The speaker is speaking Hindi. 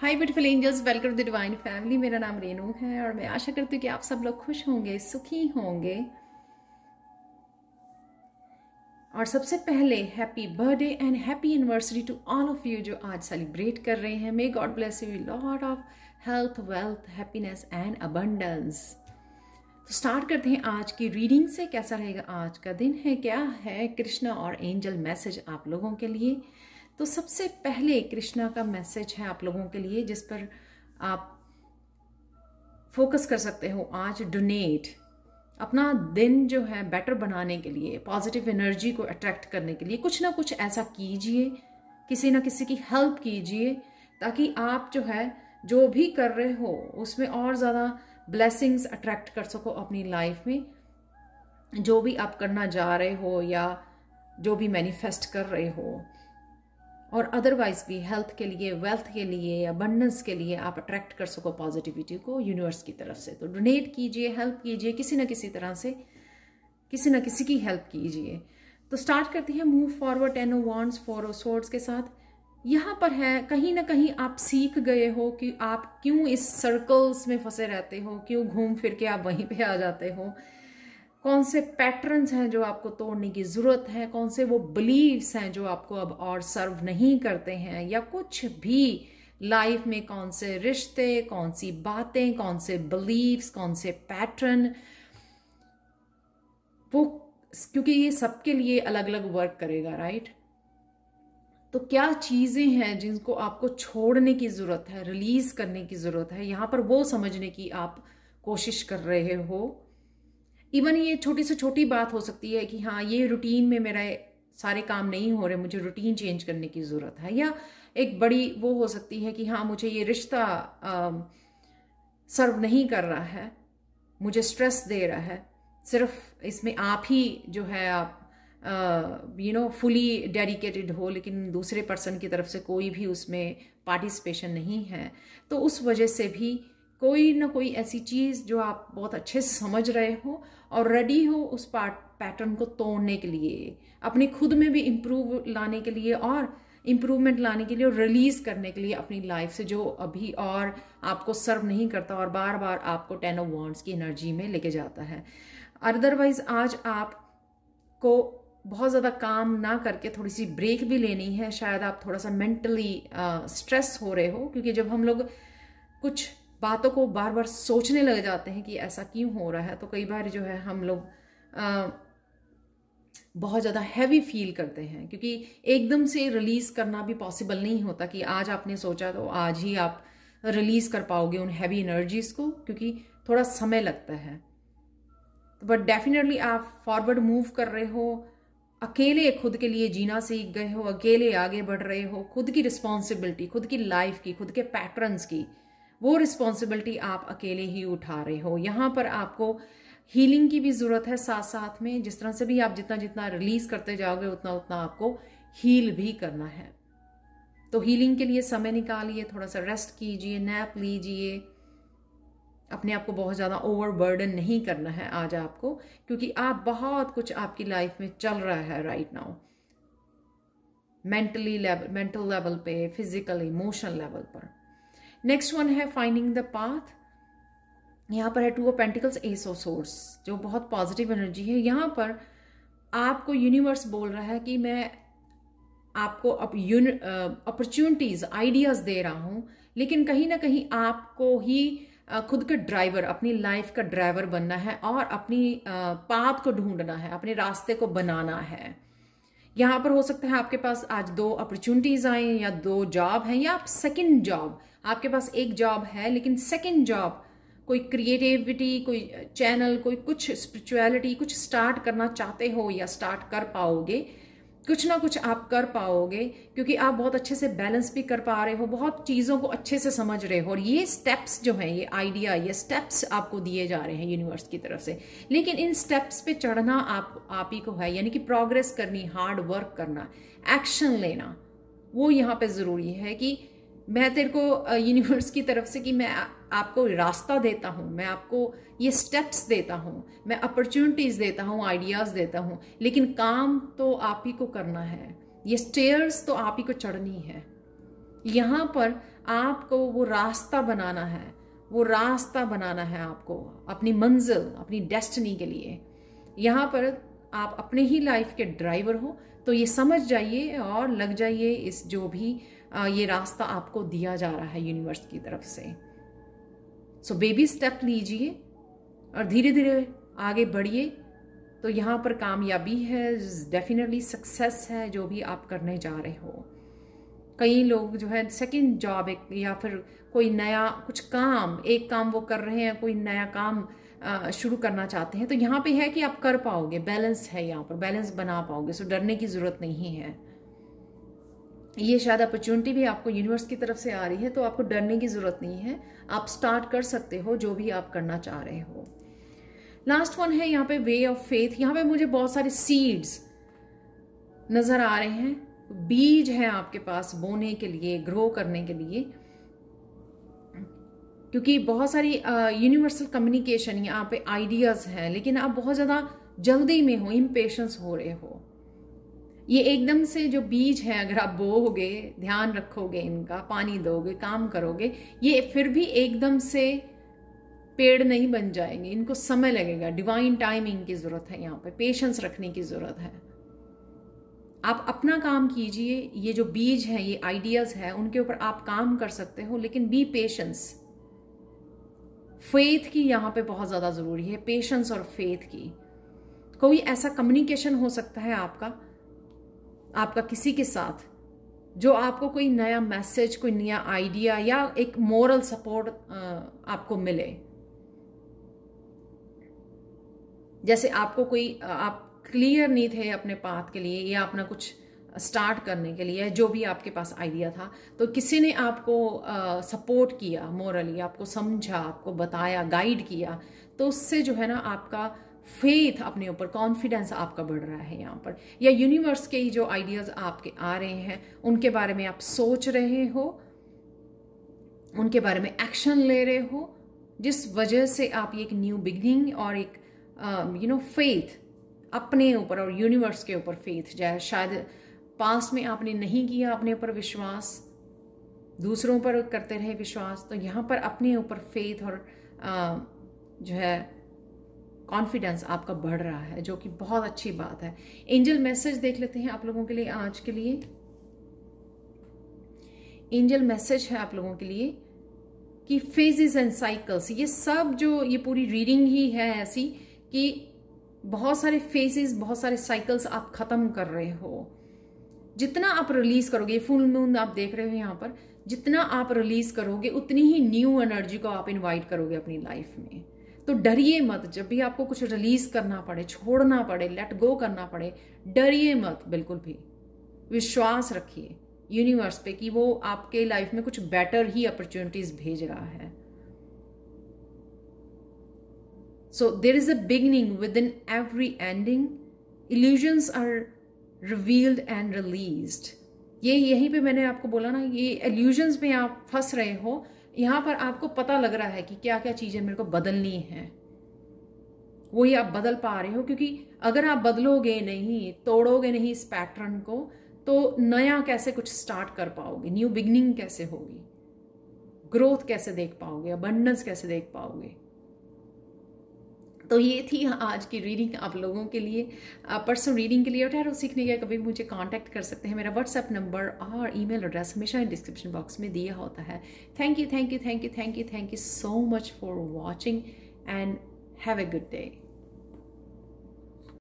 hi beautiful angels welcome the divine family मेरा नाम रेनू है और मैं आशा करती हूँ कि आप सब लोग खुश होंगे सुखी होंगे और सबसे पहले happy birthday and happy anniversary to all of you जो आज सेलिब्रेट कर रहे हैं may God bless you lot of health wealth happiness and abundance तो स्टार्ट करते हैं आज की रीडिंग से कैसा रहेगा आज का दिन है क्या है कृष्णा और एंजल मैसेज आप लोगों के लिए तो सबसे पहले कृष्णा का मैसेज है आप लोगों के लिए जिस पर आप फोकस कर सकते हो आज डोनेट अपना दिन जो है बेटर बनाने के लिए पॉजिटिव एनर्जी को अट्रैक्ट करने के लिए कुछ ना कुछ ऐसा कीजिए किसी ना किसी की हेल्प कीजिए ताकि आप जो है जो भी कर रहे हो उसमें और ज़्यादा ब्लेसिंग्स अट्रैक्ट कर सको अपनी लाइफ में जो भी आप करना जा रहे हो या जो भी मैनिफेस्ट कर रहे हो और अदरवाइज भी हेल्थ के लिए वेल्थ के लिए अबंडेंस के लिए आप अट्रैक्ट कर सको पॉजिटिविटी को यूनिवर्स की तरफ से तो डोनेट कीजिए हेल्प कीजिए किसी न किसी तरह से किसी न किसी की हेल्प कीजिए तो स्टार्ट करती है move forward ten of wands four of swords के साथ यहाँ पर है कहीं ना कहीं आप सीख गए हो कि आप क्यों इस सर्कल्स में फंसे रहते हो क्यों घूम फिर के आप वहीं पे आ जाते हो कौन से पैटर्न्स हैं जो आपको तोड़ने की ज़रूरत है कौन से वो बिलीव्स हैं जो आपको अब और सर्व नहीं करते हैं या कुछ भी लाइफ में कौन से रिश्ते कौन सी बातें कौन से बिलीव्स कौन से पैटर्न वो क्योंकि ये सबके लिए अलग अलग वर्क करेगा राइट तो क्या चीज़ें हैं जिनको आपको छोड़ने की ज़रूरत है रिलीज़ करने की ज़रूरत है यहाँ पर वो समझने की आप कोशिश कर रहे हो इवन ये छोटी से छोटी बात हो सकती है कि हाँ ये रूटीन में मेरा सारे काम नहीं हो रहे मुझे रूटीन चेंज करने की ज़रूरत है या एक बड़ी वो हो सकती है कि हाँ मुझे ये रिश्ता सर्व नहीं कर रहा है मुझे स्ट्रेस दे रहा है सिर्फ इसमें आप ही जो है आप यू नो फुली डेडिकेटेड हो लेकिन दूसरे पर्सन की तरफ से कोई भी उसमें पार्टिसिपेशन नहीं है तो उस वजह से भी कोई ना कोई ऐसी चीज़ जो आप बहुत अच्छे से समझ रहे हो और रेडी हो उस पार्ट पैटर्न को तोड़ने के लिए अपने खुद में भी इम्प्रूव लाने के लिए और इम्प्रूवमेंट लाने के लिए और रिलीज़ करने के लिए अपनी लाइफ से जो अभी और आपको सर्व नहीं करता और बार बार आपको टेन ऑफ वॉन्ट्स की एनर्जी में लेके जाता है अदरवाइज आज आप को बहुत ज़्यादा काम ना करके थोड़ी सी ब्रेक भी लेनी है शायद आप थोड़ा सा मेंटली स्ट्रेस हो रहे हो क्योंकि जब हम लोग कुछ बातों को बार बार सोचने लग जाते हैं कि ऐसा क्यों हो रहा है तो कई बार जो है हम लोग बहुत ज़्यादा हैवी फील करते हैं क्योंकि एकदम से रिलीज़ करना भी पॉसिबल नहीं होता कि आज आपने सोचा तो आज ही आप रिलीज़ कर पाओगे उन हैवी एनर्जीज़ को क्योंकि थोड़ा समय लगता है बट डेफिनेटली आप फॉरवर्ड मूव कर रहे हो अकेले खुद के लिए जीना सीख गए हो अकेले आगे बढ़ रहे हो खुद की रिस्पॉन्सिबिलिटी खुद की लाइफ की खुद के पैटर्न्स की वो रिस्पॉन्सिबिलिटी आप अकेले ही उठा रहे हो यहाँ पर आपको हीलिंग की भी ज़रूरत है साथ साथ में जिस तरह से भी आप जितना जितना रिलीज करते जाओगे उतना उतना आपको हील भी करना है तो हीलिंग के लिए समय निकालिए थोड़ा सा रेस्ट कीजिए नैप लीजिए अपने आप को बहुत ज़्यादा ओवर बर्डन नहीं करना है आज आपको क्योंकि आप बहुत कुछ आपकी लाइफ में चल रहा है right now mentally level mental level पे फिजिकल इमोशनल लेवल पर नेक्स्ट वन है फाइंडिंग द पाथ यहाँ पर है two of pentacles ace of swords जो बहुत पॉजिटिव एनर्जी है यहाँ पर आपको यूनिवर्स बोल रहा है कि मैं आपको अपॉर्चुनिटीज़ आइडियाज़ दे रहा हूँ लेकिन कहीं ना कहीं आपको ही खुद का ड्राइवर अपनी लाइफ का ड्राइवर बनना है और अपनी पाथ को ढूंढना है अपने रास्ते को बनाना है यहाँ पर हो सकता है आपके पास आज दो अपॉर्चुनिटीज़ आए या दो जॉब हैं या आप सेकेंड जॉब आपके पास एक जॉब है लेकिन सेकेंड जॉब कोई क्रिएटिविटी कोई चैनल कोई कुछ स्पिरिचुअलिटी कुछ स्टार्ट करना चाहते हो या स्टार्ट कर पाओगे कुछ ना कुछ आप कर पाओगे क्योंकि आप बहुत अच्छे से बैलेंस भी कर पा रहे हो बहुत चीज़ों को अच्छे से समझ रहे हो और ये स्टेप्स जो हैं ये आइडिया ये स्टेप्स आपको दिए जा रहे हैं यूनिवर्स की तरफ से लेकिन इन स्टेप्स पे चढ़ना आप आप ही को है यानी कि प्रोग्रेस करनी हार्ड वर्क करना एक्शन लेना वो यहाँ पे ज़रूरी है कि मैं तेरे को यूनिवर्स की तरफ से कि मैं आपको रास्ता देता हूँ मैं आपको ये स्टेप्स देता हूँ मैं अपॉर्चुनिटीज़ देता हूँ आइडियाज़ देता हूँ लेकिन काम तो आप ही को करना है ये स्टेयर्स तो आप ही को चढ़नी है यहाँ पर आपको वो रास्ता बनाना है वो रास्ता बनाना है आपको अपनी मंजिल अपनी डेस्टनी के लिए यहाँ पर आप अपने ही लाइफ के ड्राइवर हो तो ये समझ जाइए और लग जाइए इस जो भी ये रास्ता आपको दिया जा रहा है यूनिवर्स की तरफ से सो बेबी स्टेप लीजिए और धीरे धीरे आगे बढ़िए तो यहाँ पर कामयाबी है डेफिनेटली सक्सेस है जो भी आप करने जा रहे हो कई लोग जो है सेकंड जॉब एक या फिर कोई नया कुछ काम एक काम वो कर रहे हैं कोई नया काम शुरू करना चाहते हैं तो यहाँ पे है कि आप कर पाओगे बैलेंस है यहाँ पर बैलेंस बना पाओगे सो डरने की ज़रूरत नहीं है ये शायद अपॉर्चुनिटी भी आपको यूनिवर्स की तरफ से आ रही है तो आपको डरने की ज़रूरत नहीं है आप स्टार्ट कर सकते हो जो भी आप करना चाह रहे हो लास्ट वन है यहाँ पे वे ऑफ फेथ यहाँ पे मुझे बहुत सारे सीड्स नज़र आ रहे हैं बीज है आपके पास बोने के लिए ग्रो करने के लिए क्योंकि बहुत सारी यूनिवर्सल कम्युनिकेशन यहाँ पे आइडियाज़ हैं लेकिन आप बहुत ज़्यादा जल्दी में हो इम्पेश हो रहे हो ये एकदम से जो बीज है अगर आप बोओगे ध्यान रखोगे इनका पानी दोगे काम करोगे ये फिर भी एकदम से पेड़ नहीं बन जाएंगे इनको समय लगेगा डिवाइन टाइमिंग की ज़रूरत है यहाँ पे पेशेंस रखने की ज़रूरत है आप अपना काम कीजिए ये जो बीज है ये आइडियाज़ है उनके ऊपर आप काम कर सकते हो लेकिन बी पेशेंस फेथ की यहाँ पे बहुत ज़्यादा ज़रूरी है पेशेंस और फेथ की कोई ऐसा कम्युनिकेशन हो सकता है आपका आपका किसी के साथ जो आपको कोई नया मैसेज कोई नया आइडिया या एक मॉरल सपोर्ट आपको मिले जैसे आपको कोई आप क्लियर नहीं थे अपने पाथ के लिए या अपना कुछ स्टार्ट करने के लिए जो भी आपके पास आइडिया था तो किसी ने आपको सपोर्ट किया मॉरली आपको समझा आपको बताया गाइड किया तो उससे जो है ना आपका फेथ अपने ऊपर कॉन्फिडेंस आपका बढ़ रहा है यहाँ पर या यूनिवर्स के ही जो आइडियाज़ आपके आ रहे हैं उनके बारे में आप सोच रहे हो उनके बारे में एक्शन ले रहे हो जिस वजह से आप एक न्यू बिगनिंग और एक यू नो फेथ अपने ऊपर और यूनिवर्स के ऊपर फेथ जाए शायद पास में आपने नहीं किया अपने ऊपर विश्वास दूसरों पर करते रहे विश्वास तो यहाँ पर अपने ऊपर फेथ और आ, uh, जो है कॉन्फिडेंस आपका बढ़ रहा है जो कि बहुत अच्छी बात है एंजल मैसेज देख लेते हैं आप लोगों के लिए आज के लिए एंजल मैसेज है आप लोगों के लिए कि फेजेस एंड साइकल्स ये सब जो ये पूरी रीडिंग ही है ऐसी कि बहुत सारे फेजेस बहुत सारे साइकिल्स आप खत्म कर रहे हो जितना आप रिलीज करोगे फुल मून आप देख रहे हो यहां पर जितना आप रिलीज करोगे उतनी ही न्यू एनर्जी को आप इनवाइट करोगे अपनी लाइफ में तो डरिए मत जब भी आपको कुछ रिलीज करना पड़े छोड़ना पड़े लेट गो करना पड़े डरिए मत बिल्कुल भी विश्वास रखिए यूनिवर्स पे कि वो आपके लाइफ में कुछ बेटर ही अपॉर्चुनिटीज भेज रहा है so there is a beginning within every ending illusions are revealed and release ये यहीं पे मैंने आपको बोला ना ये एल्यूजन्स में आप फंस रहे हो यहाँ पर आपको पता लग रहा है कि क्या क्या चीज़ें मेरे को बदलनी हैं वही आप बदल पा रहे हो क्योंकि अगर आप बदलोगे नहीं तोड़ोगे नहीं इस पैटर्न को तो नया कैसे कुछ स्टार्ट कर पाओगे न्यू बिगनिंग कैसे होगी ग्रोथ कैसे देख पाओगे अबंडेंस कैसे देख पाओगे तो ये थी आज की रीडिंग आप लोगों के लिए पर्सनल रीडिंग के लिए और टैरो सीखने का कभी मुझे कांटेक्ट कर सकते हैं मेरा व्हाट्सअप नंबर और ईमेल एड्रेस हमेशा डिस्क्रिप्शन बॉक्स में दिया होता है thank you thank you thank you thank you thank you so much for watching and have a good day